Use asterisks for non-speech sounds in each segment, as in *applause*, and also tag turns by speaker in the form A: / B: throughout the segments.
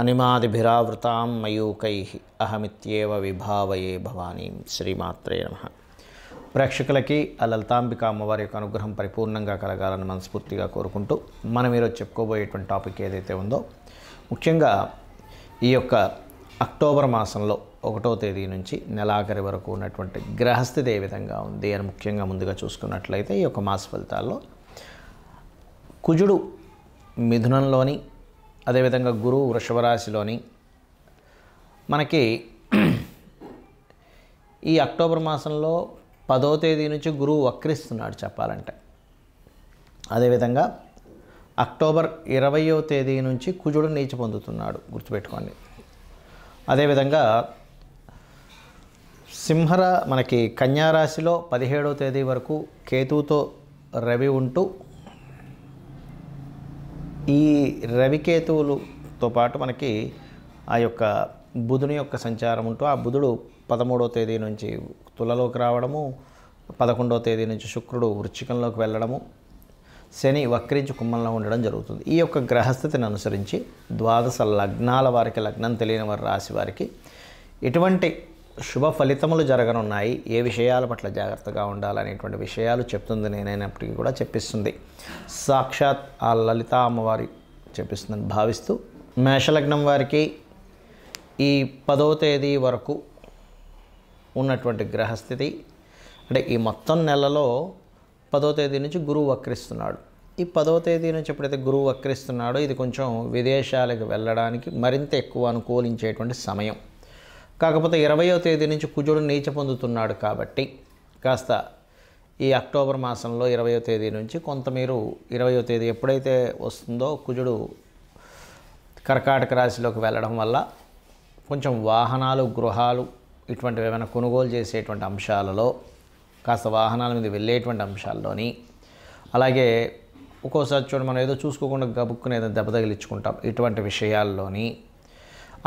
A: అనిమాదిభిరావృతాం మయూకై అహమిత్యేవ విభావయే భవానీ శ్రీమాత్రే నమ ప్రేక్షకులకి ఆ లలితాంబిక అమ్మవారి యొక్క అనుగ్రహం పరిపూర్ణంగా కలగాలని మనస్ఫూర్తిగా కోరుకుంటూ మనం ఈరోజు చెప్పుకోబోయేటువంటి టాపిక్ ఏదైతే ఉందో ముఖ్యంగా ఈ యొక్క అక్టోబర్ మాసంలో ఒకటో తేదీ నుంచి నెలాఖరి వరకు ఉన్నటువంటి గ్రహస్థితి ఏ విధంగా ఉంది అని ముఖ్యంగా ముందుగా చూసుకున్నట్లయితే ఈ యొక్క మాస ఫలితాల్లో కుజుడు మిథునంలోని అదేవిధంగా గురువు వృషభరాశిలోని మనకి ఈ అక్టోబర్ మాసంలో పదో తేదీ నుంచి గురువు వక్రిస్తున్నాడు చెప్పాలంటే అదేవిధంగా అక్టోబర్ ఇరవయో తేదీ నుంచి కుజుడు నీచ పొందుతున్నాడు గుర్తుపెట్టుకోండి అదేవిధంగా సింహర మనకి కన్యారాశిలో పదిహేడో తేదీ వరకు కేతుతో రవి ఉంటూ ఈ రవికేతువులతో పాటు మనకి ఆ యొక్క బుధుని యొక్క సంచారం ఉంటూ ఆ బుధుడు పదమూడవ తేదీ నుంచి తులలోకి రావడము పదకొండవ తేదీ నుంచి శుక్రుడు వృచ్చికంలోకి వెళ్ళడము శని వక్రించి కుమ్మంలో ఉండడం జరుగుతుంది ఈ యొక్క గ్రహస్థితిని అనుసరించి ద్వాదశ లగ్నాల వారికి లగ్నం తెలియని వారి రాశి వారికి ఎటువంటి శుభ ఫలితములు జరగనున్నాయి ఏ విషయాల పట్ల జాగ్రత్తగా ఉండాలనేటువంటి విషయాలు చెప్తుంది నేనైనప్పటికీ కూడా చెప్పిస్తుంది సాక్షాత్ ఆ లలిత అమ్మవారి చెప్పిస్తుందని భావిస్తూ మేషలగ్నం వారికి ఈ పదో తేదీ వరకు ఉన్నటువంటి గ్రహస్థితి అంటే ఈ మొత్తం నెలలో పదో తేదీ నుంచి గురువు వక్రిస్తున్నాడు ఈ పదో తేదీ నుంచి ఎప్పుడైతే గురువు వక్రిస్తున్నాడో ఇది కొంచెం విదేశాలకు వెళ్ళడానికి మరింత ఎక్కువ అనుకూలించేటువంటి సమయం కాకపోతే ఇరవయో తేదీ నుంచి కుజుడు నీచ పొందుతున్నాడు కాబట్టి కాస్త ఈ అక్టోబర్ మాసంలో ఇరవయో తేదీ నుంచి కొంత మీరు ఇరవయో తేదీ ఎప్పుడైతే వస్తుందో కుజుడు కర్కాటక రాశిలోకి వెళ్ళడం వల్ల కొంచెం వాహనాలు గృహాలు ఇటువంటివి ఏమైనా కొనుగోలు చేసేటువంటి అంశాలలో కాస్త వాహనాల మీద వెళ్ళేటువంటి అంశాల్లోని అలాగే ఒక్కోసారి చూడండి మనం ఏదో చూసుకోకుండా ఏదైనా దెబ్బ తగిలించుకుంటాం ఇటువంటి విషయాల్లోని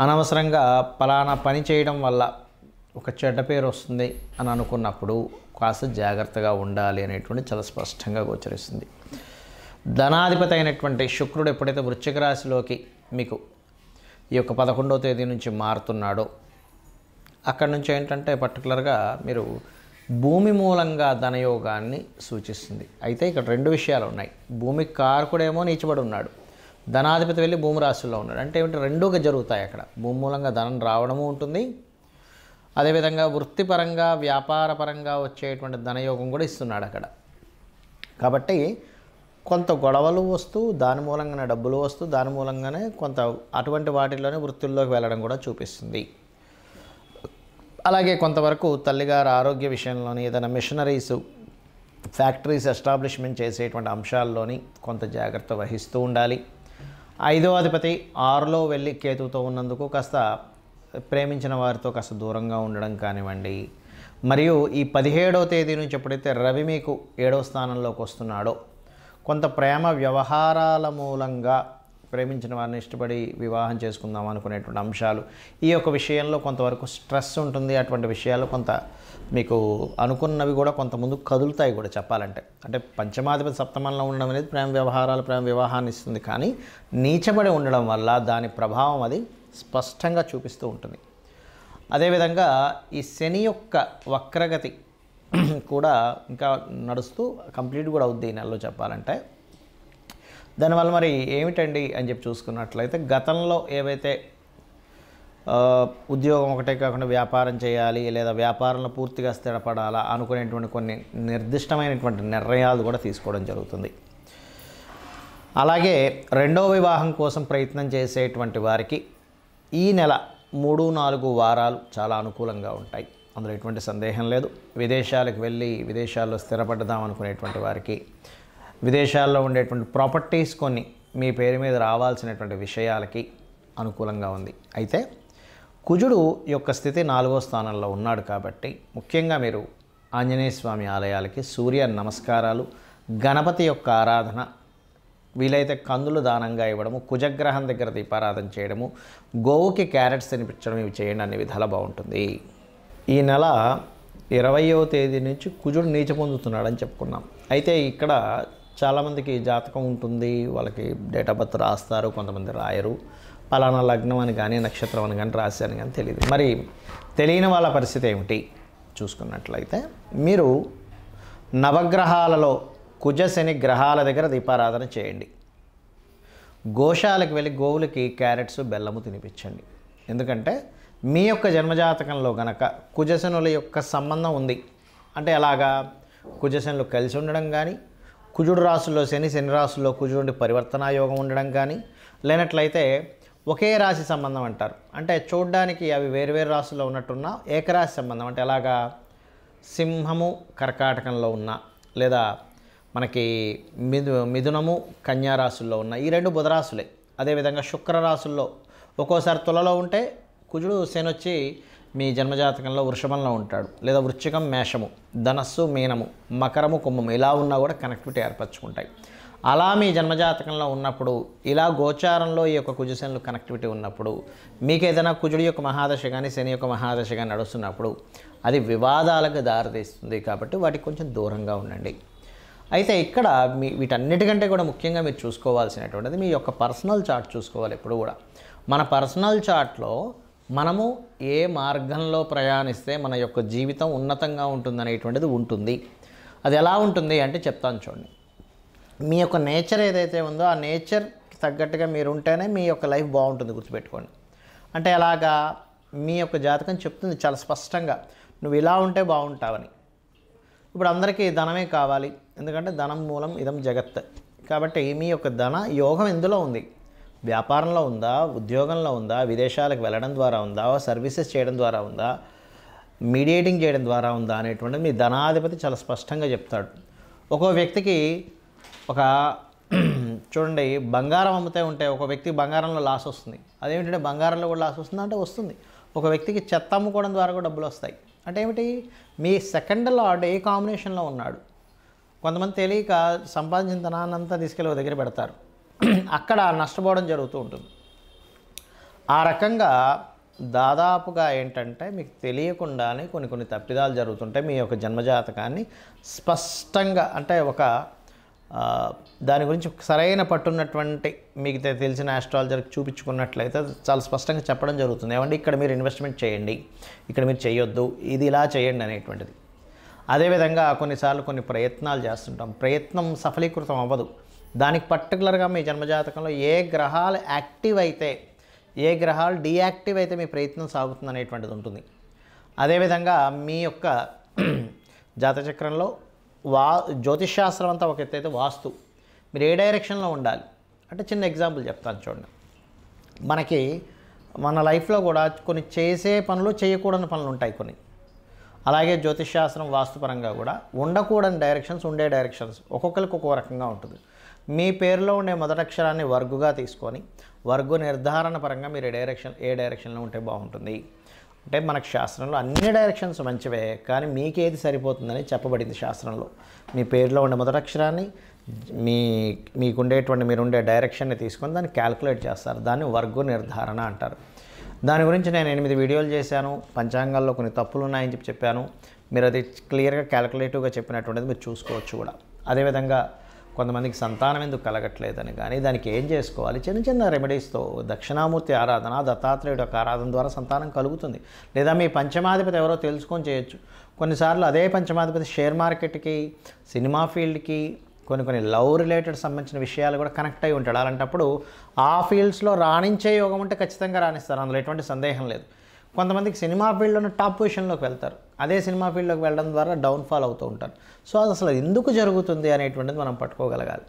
A: అనవసరంగా పలానా పని చేయడం వల్ల ఒక చెడ్డ పేరు వస్తుంది అని అనుకున్నప్పుడు కాస్త జాగ్రత్తగా ఉండాలి అనేటువంటి చాలా స్పష్టంగా గోచరిస్తుంది ధనాధిపతి అయినటువంటి శుక్రుడు ఎప్పుడైతే వృశ్చిక రాశిలోకి మీకు ఈ యొక్క పదకొండవ తేదీ నుంచి మారుతున్నాడో అక్కడి నుంచి ఏంటంటే పర్టికులర్గా మీరు భూమి మూలంగా ధనయోగాన్ని సూచిస్తుంది అయితే ఇక్కడ రెండు విషయాలు ఉన్నాయి భూమి కారకుడేమో నీచబడి ఉన్నాడు ధనాధిపతి వెళ్ళి భూమి రాశుల్లో ఉన్నాడు అంటే ఏమిటి రెండోగా జరుగుతాయి అక్కడ భూమి మూలంగా ధనం రావడము ఉంటుంది అదేవిధంగా వృత్తిపరంగా వ్యాపారపరంగా వచ్చేటువంటి ధనయోగం కూడా ఇస్తున్నాడు అక్కడ కాబట్టి కొంత గొడవలు వస్తూ దాని మూలంగానే డబ్బులు వస్తూ దాని మూలంగానే కొంత అటువంటి వాటిల్లోనే వృత్తుల్లోకి వెళ్ళడం కూడా చూపిస్తుంది అలాగే కొంతవరకు తల్లిగారు ఆరోగ్య విషయంలోని ఏదైనా మిషనరీస్ ఫ్యాక్టరీస్ ఎస్టాబ్లిష్మెంట్ చేసేటువంటి అంశాల్లోని కొంత జాగ్రత్త వహిస్తూ ఉండాలి ఐదో అధిపతి ఆరులో వెళ్ళి కేతుతో ఉన్నందుకు కాస్త ప్రేమించిన వారితో కాస్త దూరంగా ఉండడం కానివ్వండి మరియు ఈ పదిహేడవ తేదీ నుంచి ఎప్పుడైతే రవి మీకు ఏడవ స్థానంలోకి వస్తున్నాడో కొంత ప్రేమ వ్యవహారాల మూలంగా ప్రేమించిన వారిని ఇష్టపడి వివాహం చేసుకుందాం అనుకునేటువంటి అంశాలు ఈ యొక్క విషయంలో కొంతవరకు స్ట్రెస్ ఉంటుంది అటువంటి విషయాలు కొంత మీకు అనుకున్నవి కూడా కొంత ముందు కదులుతాయి కూడా చెప్పాలంటే అంటే పంచమాధిపతి సప్తమంలో ఉండడం అనేది ప్రేమ వ్యవహారాలు ప్రేమ వివాహాన్ని ఇస్తుంది కానీ నీచబడి ఉండడం వల్ల దాని ప్రభావం అది స్పష్టంగా చూపిస్తూ ఉంటుంది అదేవిధంగా ఈ శని యొక్క వక్రగతి కూడా ఇంకా నడుస్తూ కంప్లీట్ కూడా అవుద్ది ఈ నెలలో చెప్పాలంటే దానివల్ల మరి ఏమిటండి అని చెప్పి చూసుకున్నట్లయితే గతంలో ఏవైతే ఉద్యోగం ఒకటే కాకుండా వ్యాపారం చేయాలి లేదా వ్యాపారంలో పూర్తిగా స్థిరపడాలా అనుకునేటువంటి కొన్ని నిర్దిష్టమైనటువంటి నిర్ణయాలు కూడా తీసుకోవడం జరుగుతుంది అలాగే రెండవ వివాహం కోసం ప్రయత్నం చేసేటువంటి వారికి ఈ నెల మూడు నాలుగు వారాలు చాలా అనుకూలంగా ఉంటాయి అందులో ఎటువంటి సందేహం లేదు విదేశాలకు వెళ్ళి విదేశాల్లో స్థిరపడదాం అనుకునేటువంటి వారికి విదేశాల్లో ఉండేటువంటి ప్రాపర్టీస్ కొన్ని మీ పేరు మీద రావాల్సినటువంటి విషయాలకి అనుకూలంగా ఉంది అయితే కుజుడు యొక్క స్థితి నాలుగో స్థానంలో ఉన్నాడు కాబట్టి ముఖ్యంగా మీరు ఆంజనేయ స్వామి ఆలయాలకి సూర్య నమస్కారాలు గణపతి యొక్క ఆరాధన వీలైతే కందులు దానంగా ఇవ్వడము కుజగ్రహం దగ్గర దీపారాధన చేయడము గోవుకి క్యారెట్స్ తినిపించడం ఇవి చేయండి అన్ని విధాలు బాగుంటుంది ఈ నెల ఇరవయో తేదీ నుంచి కుజుడు నీచ పొందుతున్నాడని చెప్పుకున్నాం అయితే ఇక్కడ చాలామందికి జాతకం ఉంటుంది వాళ్ళకి డేట్ ఆఫ్ బర్త్ రాస్తారు కొంతమంది రాయరు పలానా లగ్నం అని కానీ నక్షత్రం అని కానీ రాశి అని కానీ తెలియదు మరి తెలియని వాళ్ళ పరిస్థితి ఏమిటి చూసుకున్నట్లయితే మీరు నవగ్రహాలలో కుజశని గ్రహాల దగ్గర దీపారాధన చేయండి గోశాలకు వెళ్ళి గోవులకి క్యారెట్స్ బెల్లము తినిపించండి ఎందుకంటే మీ యొక్క జన్మజాతకంలో గనక కుజశనుల యొక్క సంబంధం ఉంది అంటే ఎలాగా కుజశనులు కలిసి ఉండడం కానీ కుజుడు రాశుల్లో శని శని రాశుల్లో కుజుడు పరివర్తన యోగం ఉండడం కానీ లేనట్లయితే ఒకే రాశి సంబంధం అంటారు అంటే చూడడానికి అవి వేరువేరు రాశుల్లో ఉన్నట్టున్న ఏకరాశి సంబంధం అంటే ఎలాగా సింహము కర్కాటకంలో ఉన్న లేదా మనకి మిథు మిథునము కన్యారాశుల్లో ఉన్న ఈ రెండు బుధరాశులే అదేవిధంగా శుక్రరాశుల్లో ఒక్కోసారి తులలో ఉంటే కుజుడు శని వచ్చి మీ జన్మజాతకంలో వృషభంలో ఉంటాడు లేదా వృశ్చికం మేషము ధనస్సు మీనము మకరము కుంభము ఇలా ఉన్నా కూడా కనెక్టివిటీ ఏర్పరచుకుంటాయి అలా మీ జన్మజాతకంలో ఉన్నప్పుడు ఇలా గోచారంలో ఈ యొక్క కుజశనులు కనెక్టివిటీ ఉన్నప్పుడు మీకు ఏదైనా కుజుడి యొక్క మహాదశ కానీ శని యొక్క మహాదశ కానీ నడుస్తున్నప్పుడు అది వివాదాలకు దారితీస్తుంది కాబట్టి వాటికి కొంచెం దూరంగా ఉండండి అయితే ఇక్కడ మీ వీటన్నిటికంటే కూడా ముఖ్యంగా మీరు చూసుకోవాల్సినటువంటిది మీ యొక్క పర్సనల్ చార్ట్ చూసుకోవాలి ఎప్పుడు కూడా మన పర్సనల్ చార్ట్లో మనము ఏ మార్గంలో ప్రయాణిస్తే మన యొక్క జీవితం ఉన్నతంగా ఉంటుంది ఉంటుంది అది ఎలా ఉంటుంది అంటే చెప్తాను చూడండి మీ యొక్క నేచర్ ఏదైతే ఉందో ఆ నేచర్ తగ్గట్టుగా మీరు ఉంటేనే మీ యొక్క లైఫ్ బాగుంటుంది గుర్తుపెట్టుకోండి అంటే ఎలాగా మీ యొక్క జాతకం చెప్తుంది చాలా స్పష్టంగా నువ్వు ఇలా ఉంటే బాగుంటావని ఇప్పుడు అందరికీ ధనమే కావాలి ఎందుకంటే ధనం మూలం ఇదం జగత్ కాబట్టి మీ యొక్క ధన యోగం ఎందులో ఉంది వ్యాపారంలో ఉందా ఉద్యోగంలో ఉందా విదేశాలకు వెళ్ళడం ద్వారా ఉందా సర్వీసెస్ చేయడం ద్వారా ఉందా మీడియేటింగ్ చేయడం ద్వారా ఉందా అనేటువంటిది మీ ధనాధిపతి చాలా స్పష్టంగా చెప్తాడు ఒక్కో వ్యక్తికి ఒక *clears throat* చూడండి బంగారం అమ్ముతే ఉంటే ఒక వ్యక్తికి బంగారంలో లాస్ వస్తుంది అదేమిటంటే బంగారంలో కూడా లాస్ వస్తుంది అంటే వస్తుంది ఒక వ్యక్తికి చెత్త అమ్ముకోవడం ద్వారా కూడా డబ్బులు వస్తాయి అంటే ఏమిటి మీ సెకండ్ లార్డ్ ఏ కాంబినేషన్లో ఉన్నాడు కొంతమంది తెలియక సంపాదించిన ధనాన్నంతా తీసుకెళ్ళి దగ్గర పెడతారు అక్కడ నష్టపోవడం జరుగుతూ ఉంటుంది ఆ రకంగా దాదాపుగా ఏంటంటే మీకు తెలియకుండానే కొన్ని కొన్ని తప్పిదాలు జరుగుతుంటాయి మీ యొక్క జన్మజాతకాన్ని స్పష్టంగా అంటే ఒక దాని గురించి సరైన పట్టున్నటువంటి మీకు తెలిసిన ఆస్ట్రాలజర్కి చూపించుకున్నట్లయితే చాలా స్పష్టంగా చెప్పడం జరుగుతుంది ఏమండి ఇక్కడ మీరు ఇన్వెస్ట్మెంట్ చేయండి ఇక్కడ మీరు చేయొద్దు ఇది ఇలా చేయండి అనేటువంటిది అదేవిధంగా కొన్నిసార్లు కొన్ని ప్రయత్నాలు చేస్తుంటాం ప్రయత్నం సఫలీకృతం అవ్వదు దానికి పర్టికులర్గా మీ జన్మజాతకంలో ఏ గ్రహాలు యాక్టివ్ అయితే ఏ గ్రహాలు డీయాక్టివ్ అయితే మీ ప్రయత్నం సాగుతుంది అనేటువంటిది ఉంటుంది అదేవిధంగా మీ యొక్క *clears throat* జాతచక్రంలో వా జ్యోతిషాస్త్రం అంతా ఒక ఎత్తైతే వాస్తు మీరు ఏ డైరెక్షన్లో ఉండాలి అంటే చిన్న ఎగ్జాంపుల్ చెప్తాను చూడండి మనకి మన లైఫ్లో కూడా కొన్ని చేసే పనులు చేయకూడని పనులు ఉంటాయి కొన్ని అలాగే జ్యోతిషాస్త్రం వాస్తుపరంగా కూడా ఉండకూడని డైరెక్షన్స్ ఉండే డైరెక్షన్స్ ఒక్కొక్కరికి ఒక్కొక్క రకంగా ఉంటుంది మీ పేరులో ఉండే మొదటక్షరాన్ని వర్గుగా తీసుకొని వర్గు నిర్ధారణ పరంగా మీరు డైరెక్షన్ ఏ డైరెక్షన్లో ఉంటే బాగుంటుంది అంటే మనకు శాస్త్రంలో అన్ని డైరెక్షన్స్ మంచివే కానీ మీకేది సరిపోతుందని చెప్పబడింది శాస్త్రంలో మీ పేరులో ఉండే మొదటక్షరాన్ని మీ మీకుండేటువంటి మీరుండే డైరెక్షన్ని తీసుకొని దాన్ని క్యాల్కులేట్ చేస్తారు దాన్ని వర్గు నిర్ధారణ అంటారు దాని గురించి నేను ఎనిమిది వీడియోలు చేశాను పంచాంగాల్లో కొన్ని తప్పులు ఉన్నాయని చెప్పి చెప్పాను మీరు అది క్లియర్గా క్యాల్కులేటివ్గా చెప్పినటువంటిది మీరు చూసుకోవచ్చు కూడా అదేవిధంగా కొంతమందికి సంతానం ఎందుకు కలగట్లేదని కానీ దానికి ఏం చేసుకోవాలి చిన్న చిన్న రెమెడీస్తో దక్షిణామూర్తి ఆరాధన దత్తాత్రేయుడు యొక్క ఆరాధన ద్వారా సంతానం కలుగుతుంది లేదా మీ పంచమాధిపతి ఎవరో తెలుసుకొని చేయొచ్చు కొన్నిసార్లు అదే పంచమాధిపతి షేర్ మార్కెట్కి సినిమా ఫీల్డ్కి కొన్ని కొన్ని లవ్ రిలేటెడ్ సంబంధించిన విషయాలు కూడా కనెక్ట్ అయి ఉంటాడు అలాంటప్పుడు ఆ ఫీల్డ్స్లో రాణించే యోగం ఉంటే ఖచ్చితంగా రాణిస్తారు అందులో ఎటువంటి సందేహం లేదు కొంతమందికి సినిమా ఫీల్డ్లోనే టాప్ పొజిషన్లోకి వెళ్తారు అదే సినిమా ఫీల్డ్లోకి వెళ్ళడం ద్వారా డౌన్ఫాల్ అవుతూ ఉంటారు సో అది అసలు ఎందుకు జరుగుతుంది అనేటువంటిది మనం పట్టుకోగలగాలి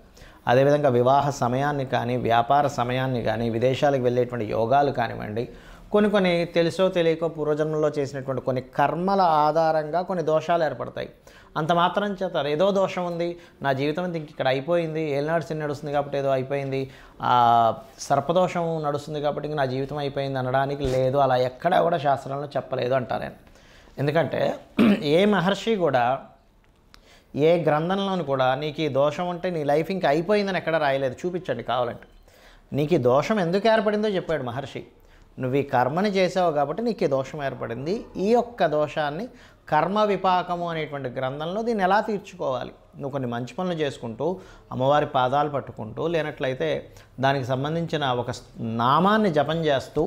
A: అదేవిధంగా వివాహ సమయాన్ని కానీ వ్యాపార సమయాన్ని కానీ విదేశాలకు వెళ్ళేటువంటి యోగాలు కానివ్వండి కొన్ని కొన్ని తెలుసో తెలియకో పూర్వజన్మలో చేసినటువంటి కొన్ని కర్మల ఆధారంగా కొన్ని దోషాలు ఏర్పడతాయి అంత మాత్రం చేస్తారు ఏదో దోషం ఉంది నా జీవితం ఇంక ఇక్కడ అయిపోయింది ఏనాడు సిన్ నడుస్తుంది కాబట్టి ఏదో అయిపోయింది సర్పదోషం నడుస్తుంది కాబట్టి ఇంక నా జీవితం అయిపోయింది అనడానికి లేదు అలా ఎక్కడ కూడా శాస్త్రంలో చెప్పలేదు అంటారు నేను ఎందుకంటే ఏ మహర్షి కూడా ఏ గ్రంథంలోనూ కూడా నీకు ఈ దోషం ఉంటే నీ లైఫ్ ఇంకా అయిపోయిందని ఎక్కడ రాయలేదు చూపించండి కావాలంటే నీకు ఈ దోషం ఎందుకు ఏర్పడిందో చెప్పాడు మహర్షి నువ్వు ఈ కర్మని చేసావు కాబట్టి నీకు ఈ దోషం ఏర్పడింది ఈ యొక్క దోషాన్ని కర్మ విపాకము అనేటువంటి గ్రంథంలో దీన్ని ఎలా తీర్చుకోవాలి నువ్వు కొన్ని మంచి పనులు చేసుకుంటూ అమ్మవారి పాదాలు పట్టుకుంటూ లేనట్లయితే దానికి సంబంధించిన ఒక నామాన్ని జపం చేస్తూ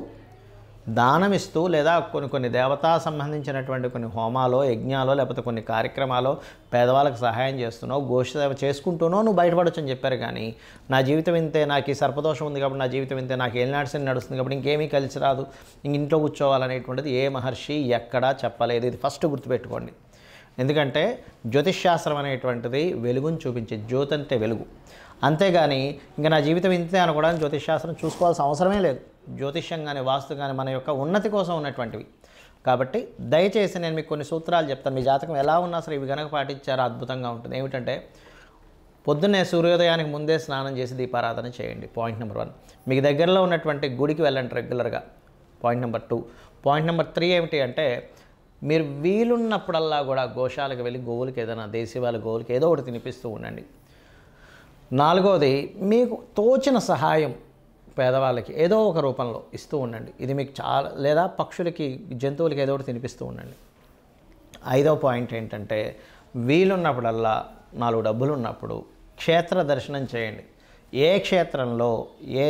A: దానమిస్తూ లేదా కొన్ని కొన్ని దేవతా సంబంధించినటువంటి కొన్ని హోమాలో యజ్ఞాలో లేకపోతే కొన్ని కార్యక్రమాలో పేదవాళ్ళకి సహాయం చేస్తున్నావు గోసేవ చేసుకుంటున్నావు నువ్వు బయటపడొచ్చు అని చెప్పారు కానీ నా జీవితం ఇంతే నాకు ఈ సర్పదోషం ఉంది కాబట్టి నా జీవితం ఇంతే నాకు ఏలినాడ్సని నడుస్తుంది కాబట్టి ఇంకేమీ కలిసి రాదు ఇంక ఇంట్లో కూర్చోవాలనేటువంటిది ఏ మహర్షి ఎక్కడా చెప్పలేదు ఇది ఫస్ట్ గుర్తుపెట్టుకోండి ఎందుకంటే జ్యోతిష్ శాస్త్రం అనేటువంటిది వెలుగుని చూపించే జ్యోతి అంటే వెలుగు అంతేగాని ఇంకా నా జీవితం ఇంతే అనుకోవడానికి జ్యోతిష్శాస్త్రం చూసుకోవాల్సిన అవసరమే లేదు జ్యోతిష్యం కానీ వాస్తు కానీ మన యొక్క ఉన్నతి కోసం ఉన్నటువంటివి కాబట్టి దయచేసి నేను మీకు కొన్ని సూత్రాలు చెప్తాను మీ జాతకం ఎలా ఉన్నా సరే ఇవి కనుక పాటించారో అద్భుతంగా ఉంటుంది ఏమిటంటే పొద్దున్నే సూర్యోదయానికి ముందే స్నానం చేసి దీపారాధన చేయండి పాయింట్ నెంబర్ వన్ మీకు దగ్గరలో ఉన్నటువంటి గుడికి వెళ్ళండి రెగ్యులర్గా point number two point number three ఏమిటి అంటే మీరు వీలున్నప్పుడల్లా కూడా గోశాలకు వెళ్ళి గోవులకి ఏదైనా దేశీవాళ్ళ గోవులకి ఏదో ఒకటి తినిపిస్తూ ఉండండి నాలుగోది మీకు తోచిన సహాయం పేదవాళ్ళకి ఏదో ఒక రూపంలో ఇస్తూ ఉండండి ఇది మీకు చాలా లేదా పక్షులకి జంతువులకి ఏదో ఒకటి తినిపిస్తూ ఉండండి ఐదో పాయింట్ ఏంటంటే వీలున్నప్పుడల్లా నాలుగు డబ్బులు ఉన్నప్పుడు క్షేత్ర దర్శనం చేయండి ఏ క్షేత్రంలో ఏ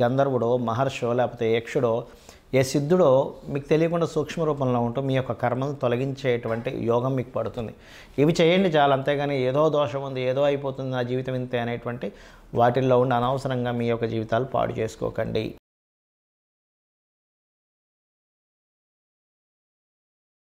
A: గంధర్వుడో మహర్షో లేకపోతే యక్షుడో ఏ సిద్ధుడో మీకు తెలియకుండా సూక్ష్మ రూపంలో ఉంటూ మీ యొక్క కర్మను తొలగించేటువంటి యోగం మీకు పడుతుంది ఇవి చేయండి చాలు అంతేగాని ఏదో దోషం ఉంది ఏదో అయిపోతుంది నా జీవితం ఇంతే అనేటువంటి వాటిల్లో ఉండి అనవసరంగా మీ యొక్క జీవితాలు పాడు చేసుకోకండి